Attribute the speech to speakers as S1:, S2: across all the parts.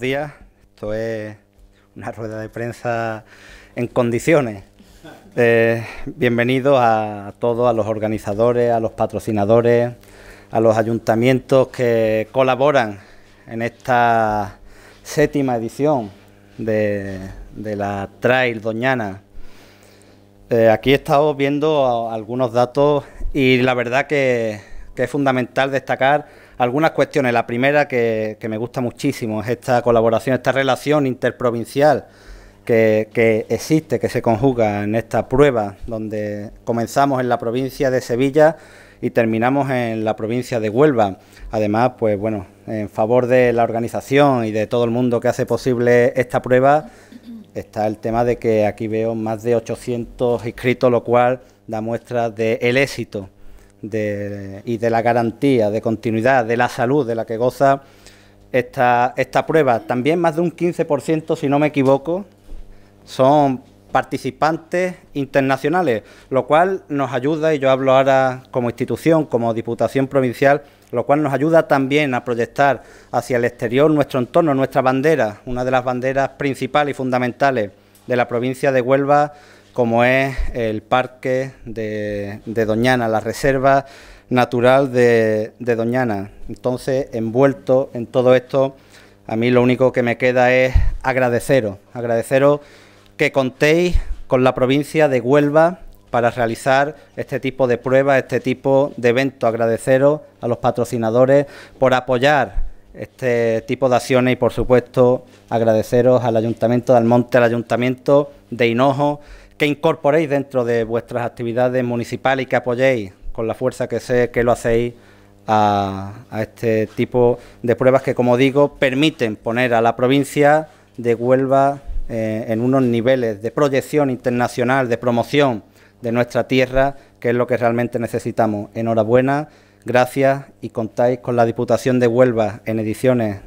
S1: días. Esto es una rueda de prensa en condiciones. Eh, bienvenidos a todos, a los organizadores, a los patrocinadores, a los ayuntamientos que colaboran en esta séptima edición de, la Trail Doñana. Eh, aquí he estado viendo algunos datos y la verdad que es fundamental destacar algunas cuestiones. La primera que, me gusta muchísimo es esta colaboración, esta relación interprovincial que, existe, que se conjuga en esta prueba, donde comenzamos en la provincia de Sevilla y terminamos en la provincia de Huelva. Además, pues bueno, en favor de la organización y de todo el mundo que hace posible esta prueba, está el tema de que aquí veo más de 800 inscritos, lo cual da muestra del éxito de, y de la garantía de continuidad de la salud de la que goza esta, esta prueba. También más de un 15%, si no me equivoco, son participantes internacionales, lo cual nos ayuda, y yo hablo ahora como institución, como Diputación Provincial, lo cual nos ayuda también a proyectar hacia el exterior nuestro entorno, nuestra bandera, una de las banderas principales y fundamentales de la provincia de Huelva como es el parque de, Doñana, la reserva natural de, de, Doñana. Entonces, envuelto en todo esto, a mí lo único que me queda es agradeceros, agradeceros que contéis con la provincia de Huelva para realizar este tipo de pruebas, este tipo de eventos. Agradeceros a los patrocinadores por apoyar este tipo de acciones y, por supuesto, agradeceros al Ayuntamiento de Almonte, al Ayuntamiento de Hinojo que incorporéis dentro de vuestras actividades municipales y que apoyéis con la fuerza que sé que lo hacéis a, este tipo de pruebas que, como digo, permiten poner a la provincia de Huelva eh, en unos niveles de proyección internacional, de promoción de nuestra tierra, que es lo que realmente necesitamos. Enhorabuena, gracias y contáis con la Diputación de Huelva en ediciones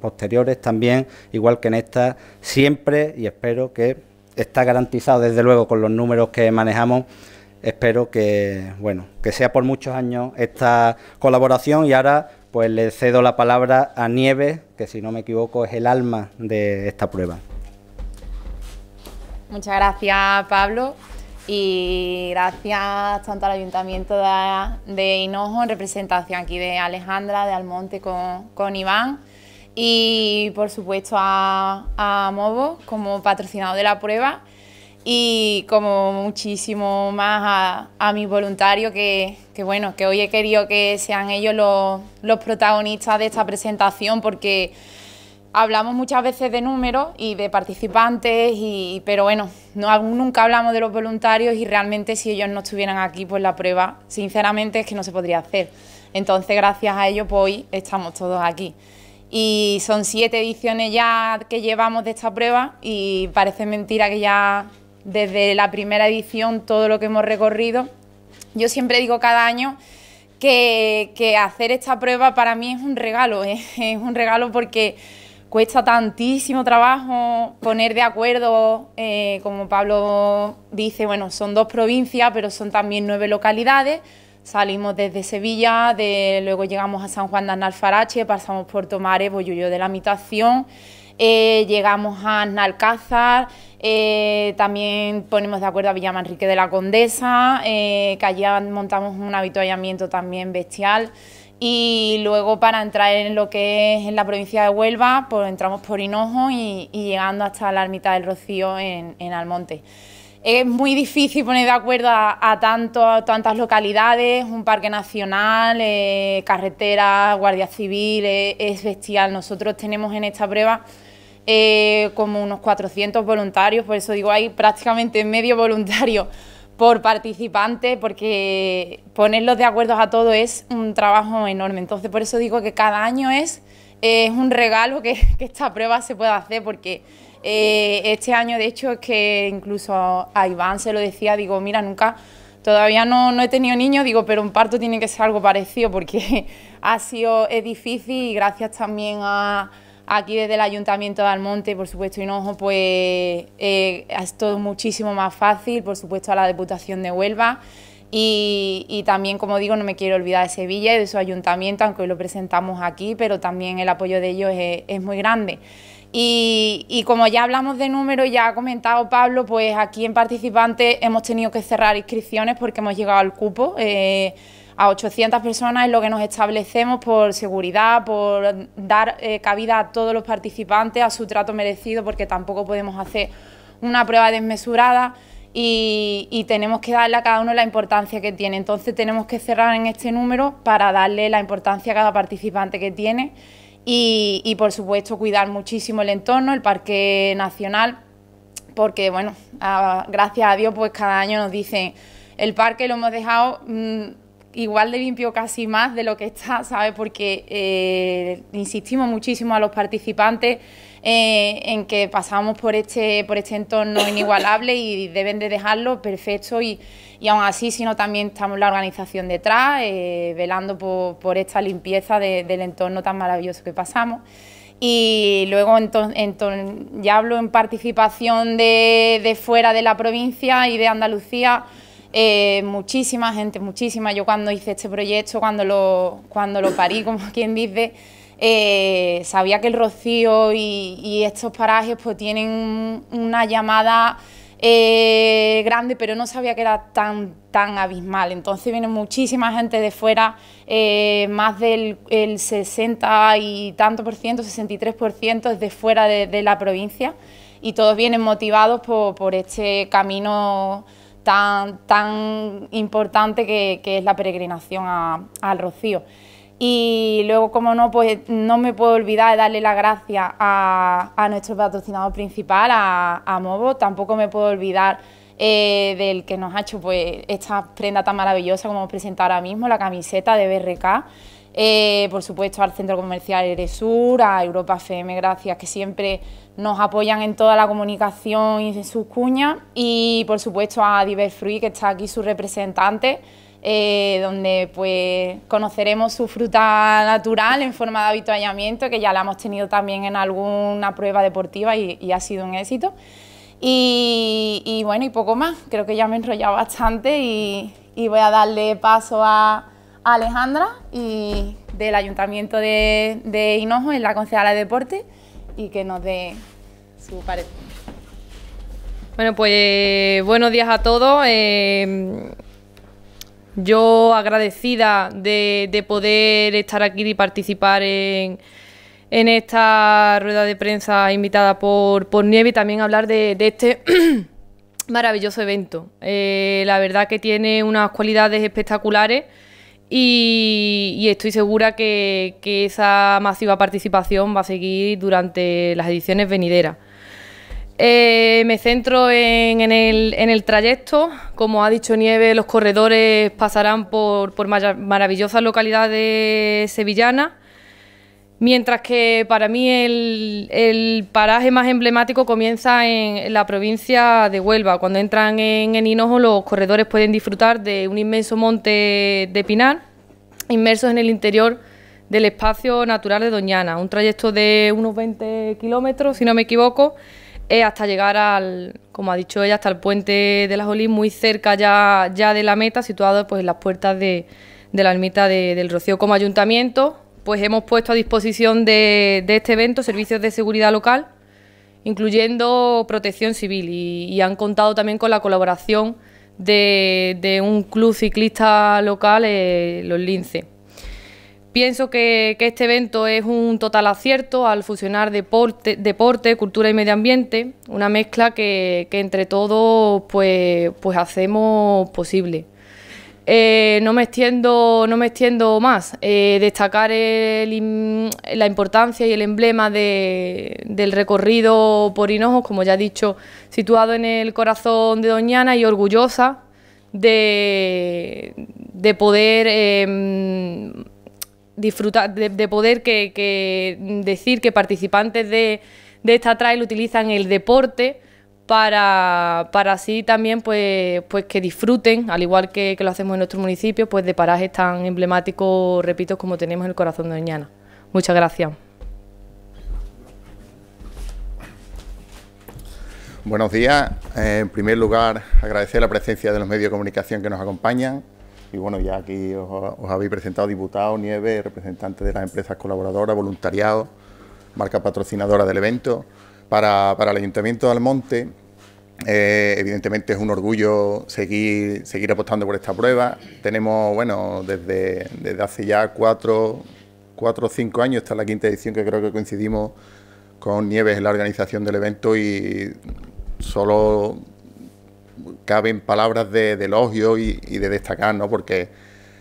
S1: posteriores también, igual que en esta, siempre y espero que está garantizado desde luego con los números que manejamos. Espero que, bueno, que sea por muchos años esta colaboración y ahora pues le cedo la palabra a Nieves, que si no me equivoco es el alma de esta prueba.
S2: Muchas gracias Pablo y gracias tanto al Ayuntamiento de, Hinojo en representación aquí de Alejandra, de Almonte con, con Iván y por supuesto a, a Movo como patrocinado de la prueba y como muchísimo más a, mis voluntarios que, bueno, que hoy he querido que sean ellos los, protagonistas de esta presentación porque hablamos muchas veces de números y de participantes, y, pero bueno, no, nunca hablamos de los voluntarios y realmente si ellos no estuvieran aquí, pues la prueba sinceramente es que no se podría hacer. Entonces gracias a ellos pues hoy estamos todos aquí y son siete ediciones ya que llevamos de esta prueba y parece mentira que ya desde la primera edición todo lo que hemos recorrido. Yo siempre digo cada año que, hacer esta prueba para mí es un regalo, ¿eh? es un regalo porque cuesta tantísimo trabajo poner de acuerdo, eh, como Pablo dice, bueno, son dos provincias, pero son también nueve localidades Salimos desde Sevilla, luego llegamos a San Juan de Analfarache, pasamos por Tomares, Boyullo pues de la Mitación, eh, llegamos a Nalcázar, eh, también ponemos de acuerdo a Villamanrique de la Condesa, eh, que allá montamos un habituallamiento también bestial. Y luego para entrar en lo que es en la provincia de Huelva, pues entramos por Hinojo y, llegando hasta la Ermita del Rocío en Almonte es muy difícil poner de acuerdo a, a tantas localidades, un parque nacional, eh, carreteras, carretera, guardia civil, eh, es bestial. Nosotros tenemos en esta prueba eh, como unos 400 voluntarios, por eso digo, hay prácticamente medio voluntario por participante, porque ponerlos de acuerdo a todo es un trabajo enorme. Entonces, por eso digo que cada año es, un regalo que, que esta prueba se pueda hacer, porque eh, este año, de hecho, es que incluso a Iván se lo decía, digo, mira, nunca, todavía no, he tenido niños, digo, pero un parto tiene que ser algo parecido porque ha sido, es difícil y gracias también a aquí desde el Ayuntamiento de Almonte, por supuesto, Hinojo, pues eh, es todo muchísimo más fácil, por supuesto a la Diputación de Huelva y, también, como digo, no me quiero olvidar de Sevilla y de su ayuntamiento, aunque hoy lo presentamos aquí, pero también el apoyo de ellos es muy grande. Y, como ya hablamos de números, ya ha comentado Pablo, pues aquí en Participantes hemos tenido que cerrar inscripciones porque hemos llegado al cupo. Eh, a 800 personas es lo que nos establecemos por seguridad, por dar eh, cabida a todos los participantes, a su trato merecido, porque tampoco podemos hacer una prueba desmesurada y, tenemos que darle a cada uno la importancia que tiene. Entonces tenemos que cerrar en este número para darle la importancia a cada participante que tiene y, por supuesto cuidar muchísimo el entorno, el Parque Nacional, porque bueno, gracias a Dios pues cada año nos dice el parque lo hemos dejado mm, igual de limpio casi más de lo que está, ¿sabes? Porque eh, insistimos muchísimo a los participantes eh, en que pasamos por este, por este entorno inigualable y deben de dejarlo perfecto y, aún así, sino también estamos la organización detrás, eh, velando por, por, esta limpieza del entorno tan maravilloso que pasamos. Y luego ya hablo en participación de, de fuera de la provincia y de Andalucía. Eh, muchísima gente, muchísima. Yo cuando hice este proyecto, cuando lo, cuando lo parí, como quien dice, eh, sabía que el Rocío y, estos parajes pues tienen una llamada eh, grande, pero no sabía que era tan, tan abismal. Entonces viene muchísima gente de fuera, más del 60 y tanto por ciento, 63 por ciento es de fuera de, la provincia y todos vienen motivados por, por este camino tan, tan importante que, es la peregrinación al Rocío. Y luego, como no, pues no me puedo olvidar de darle las gracias a, a, nuestro patrocinador principal, a, a Movo. Tampoco me puedo olvidar eh, del que nos ha hecho pues, esta prenda tan maravillosa como hemos presentado ahora mismo, la camiseta de BRK. Eh, por supuesto, al Centro Comercial Eresur, a Europa FM, gracias, que siempre nos apoyan en toda la comunicación y en sus cuñas y por supuesto a Diverfruit que está aquí su representante eh, donde pues conoceremos su fruta natural en forma de avituallamiento que ya la hemos tenido también en alguna prueba deportiva y, ha sido un éxito y, bueno y poco más creo que ya me he enrollado bastante y, voy a darle paso a, Alejandra y del Ayuntamiento de, Hinojo, en la concejala de Deporte, y que nos dé
S3: bueno, pues buenos días a todos. Em, yo agradecida de, poder estar aquí y participar en, en, esta rueda de prensa invitada por, Nieve y también hablar de, este maravilloso evento. Eh, la verdad que tiene unas cualidades espectaculares y, estoy segura que esa masiva participación va a seguir durante las ediciones venideras. Eh, me centro en, el, trayecto. Como ha dicho Nieve, los corredores pasarán por, maravillosas localidades sevillanas. Mientras que para mí el, paraje más emblemático comienza en la provincia de Huelva. Cuando entran en, en Hinojo, los corredores pueden disfrutar de un inmenso monte de pinar, inmersos en el interior del espacio natural de Doñana. Un trayecto de unos 20 kilómetros, si no me equivoco hasta llegar al, como ha dicho ella, hasta el puente de las Olís, muy cerca ya, ya de la meta, situado pues, en las puertas de, la ermita del Rocío como ayuntamiento. Pues hemos puesto a disposición de, este evento servicios de seguridad local, incluyendo protección civil, y, han contado también con la colaboración de, un club ciclista local, eh, Los Lince. Pienso que, este evento es un total acierto al fusionar deporte, cultura y medio ambiente, una mezcla que, entre todos pues, pues hacemos posible. Eh, no, me extiendo, no me extiendo más, eh, destacar la importancia y el emblema del recorrido por Hinojos, como ya he dicho, situado en el corazón de Doñana y orgullosa de, poder... Em, disfrutar, de, poder que, decir que participantes de, esta trail utilizan el deporte para, para así también pues, pues que disfruten, al igual que, lo hacemos en nuestro municipio, pues de parajes tan emblemáticos, repito, como tenemos en el corazón de Doñana. Muchas gracias.
S4: Buenos días. Eh, en primer lugar, agradecer la presencia de los medios de comunicación que nos acompañan, y bueno, ya aquí os, habéis presentado diputados, nieve, representantes de las empresas colaboradoras, voluntariados, marca patrocinadora del evento. Para, el Ayuntamiento de Almonte, eh, evidentemente es un orgullo seguir, seguir apostando por esta prueba. Tenemos, bueno, desde, desde hace ya cuatro, cuatro o cinco años, esta es la quinta edición que creo que coincidimos con Nieves en la organización del evento y solo caben palabras de, elogio y, de destacar, Porque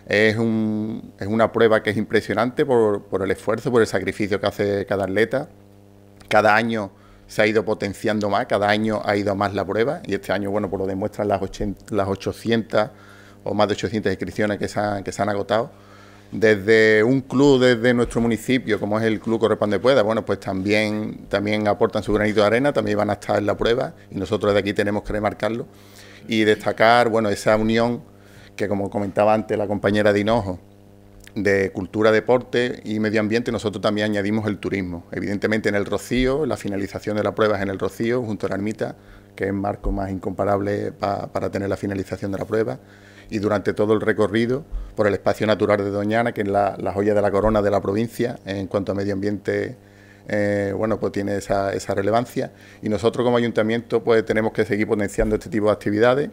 S4: es, una prueba que es impresionante por, el esfuerzo, por el sacrificio que hace cada atleta. Cada año se ha ido potenciando más, cada año ha ido más la prueba y este año, bueno, pues lo demuestran las, las 800 o más de 800 inscripciones que que se han agotado desde un club desde nuestro municipio, como es el Club Corresponde Pueda, bueno, pues también, también aportan su granito de arena, también van a estar en la prueba y nosotros de aquí tenemos que remarcarlo y destacar, bueno, esa unión que como comentaba antes la compañera de Hinojo, de cultura, deporte y medio ambiente, nosotros también añadimos el turismo. Evidentemente en el Rocío, la finalización de la prueba es en el Rocío, junto a la ermita, que es el marco más incomparable para tener la finalización de la prueba y durante todo el recorrido por el espacio natural de Doñana, que es la, joya de la corona de la provincia en cuanto a medio ambiente. Eh, bueno, pues tiene esa, relevancia y nosotros como ayuntamiento pues tenemos que seguir potenciando este tipo de actividades.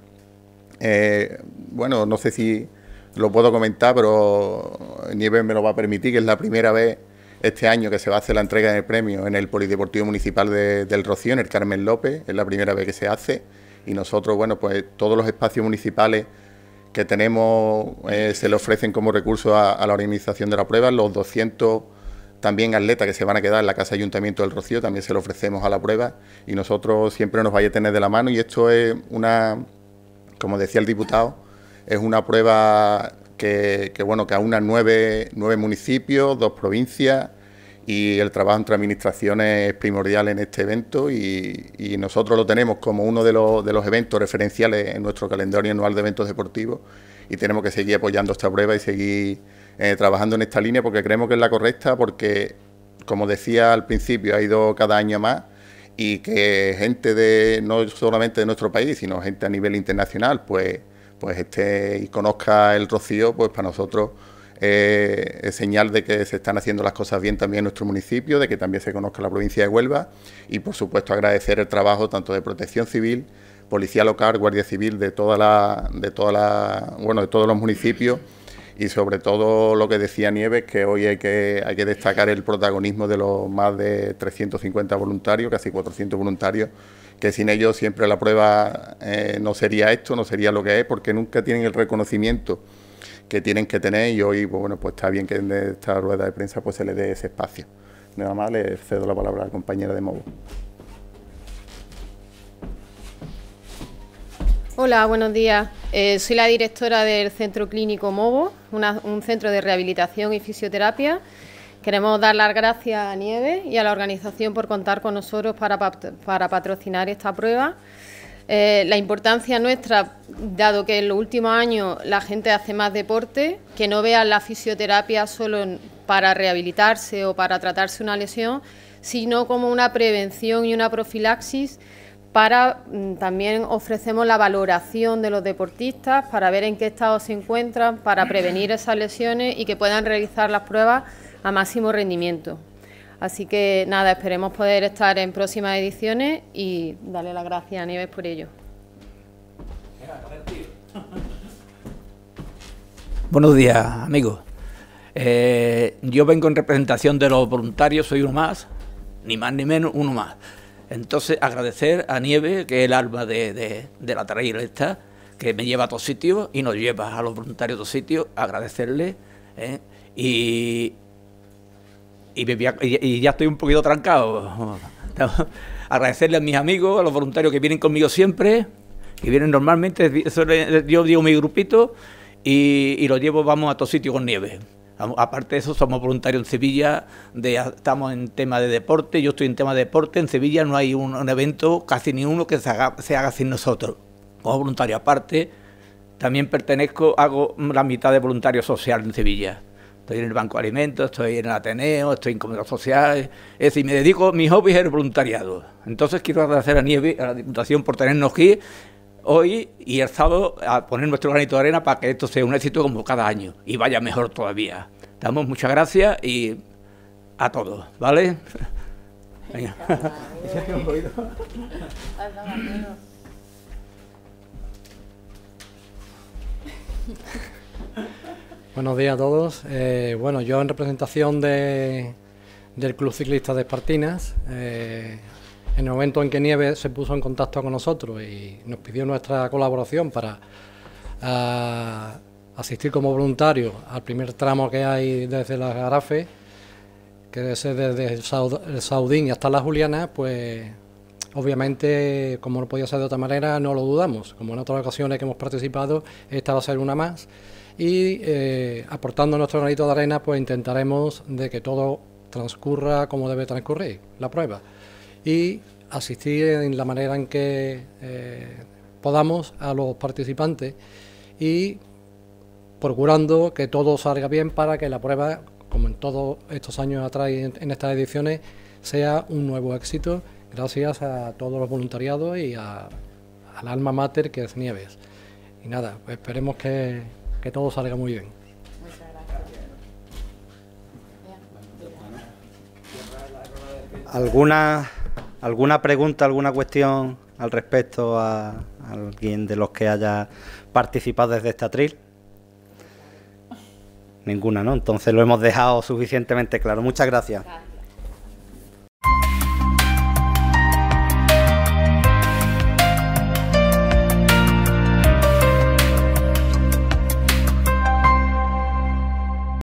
S4: Eh, bueno, no sé si lo puedo comentar, pero Nieves me lo va a permitir, que es la primera vez este año que se va a hacer la entrega del premio en el Polideportivo Municipal del Rocío, en el Carmen López, es la primera vez que se hace y nosotros, bueno, pues todos los espacios municipales que tenemos eh, se le ofrecen como recurso a, la organización de la prueba. Los 200 también atletas que se van a quedar en la Casa Ayuntamiento del Rocío también se lo ofrecemos a la prueba y nosotros siempre nos vaya a tener de la mano y esto es una, como decía el diputado, es una prueba que, bueno, que aúna nueve municipios, dos provincias y el trabajo entre administraciones es primordial en este evento y, nosotros lo tenemos como uno de los, de los, eventos referenciales en nuestro calendario anual de eventos deportivos y tenemos que seguir apoyando esta prueba y seguir eh, trabajando en esta línea porque creemos que es la correcta porque, como decía al principio, ha ido cada año más y que gente de no solamente de nuestro país, sino gente a nivel internacional, pues, pues esté y conozca el rocío, pues para nosotros eh, ...es señal de que se están haciendo las cosas bien también en nuestro municipio, de que también se conozca la provincia de Huelva y por supuesto agradecer el trabajo tanto de protección civil, policía local, guardia civil de toda la, de bueno, de todos los municipios y sobre todo lo que decía Nieves, que hoy hay que, destacar el protagonismo de los más de 350 voluntarios, casi 400 voluntarios, que sin ellos siempre la prueba eh, no sería esto, no sería lo que es, porque nunca tienen el reconocimiento que tienen que tener y hoy, pues, bueno, pues está bien que en esta rueda de prensa pues se le dé ese espacio. Nada más le cedo la palabra a la compañera de Movo.
S3: Hola, buenos días. Eh, soy la directora del Centro Clínico Movo, un centro de rehabilitación y fisioterapia. Queremos dar las gracias a Nieve y a la organización por contar con nosotros para, para patrocinar esta prueba. Eh, la importancia nuestra, dado que en los últimos años la gente hace más deporte, que no vea la fisioterapia solo para rehabilitarse o para tratarse una lesión, sino como una prevención y una profilaxis para mm, también ofrecemos la valoración de los deportistas para ver en qué estado se encuentran, para prevenir esas lesiones y que puedan realizar las pruebas a máximo rendimiento. Así que nada, esperemos poder estar en próximas ediciones y darle las gracias a Nieves por ello.
S5: Buenos días, amigos. Eh, yo vengo en representación de los voluntarios, soy uno más, ni más ni menos, uno más. Entonces, agradecer a Nieves que es el alma de, de, la trayectoria que me lleva a todos sitios y nos lleva a los voluntarios a todos sitios, agradecerle. ¿eh? y y, ya estoy un poquito trancado. Agradecerle a mis amigos, a los voluntarios que vienen conmigo siempre, que vienen normalmente, yo digo mi grupito y, lo llevo, vamos a todos sitios con nieve. Aparte de eso, somos voluntarios en Sevilla, de, estamos en tema de deporte, yo estoy en tema de deporte, en Sevilla no hay un, evento, casi ni uno que se haga, sin nosotros, como voluntario aparte. También pertenezco, hago la mitad de voluntario social en Sevilla estoy en el Banco de Alimentos, estoy en el Ateneo, estoy en Comunidad Social, es decir, me dedico, mi hobby es el voluntariado. Entonces quiero agradecer a, a la Diputación por tenernos aquí hoy y el sábado a poner nuestro granito de arena para que esto sea un éxito como cada año y vaya mejor todavía. Damos muchas gracias y a todos, ¿vale?
S6: Buenos días a todos. Eh, bueno, yo en representación del Club Ciclista de Espartinas, eh, en el momento en que Nieves se puso en contacto con nosotros y nos pidió nuestra colaboración para asistir como voluntario al primer tramo que hay desde la Garafe, que es desde el, Saud el Saudín hasta la Juliana, pues Obviamente, como no podía ser de otra manera, no lo dudamos. Como en otras ocasiones que hemos participado, esta va a ser una más. Y eh, aportando nuestro granito de arena, pues intentaremos de que todo transcurra como debe transcurrir, la prueba. Y asistir en la manera en que eh, podamos a los participantes y procurando que todo salga bien para que la prueba, como en todos estos años atrás y en estas ediciones, sea un nuevo éxito gracias a todos los voluntariados y a, al alma mater que es Nieves. Y nada, pues esperemos que, todo salga muy bien.
S1: ¿Alguna, ¿Alguna pregunta, alguna cuestión al respecto a, a alguien de los que haya participado desde esta tril? Ninguna, ¿no? Entonces lo hemos dejado suficientemente claro. Muchas gracias.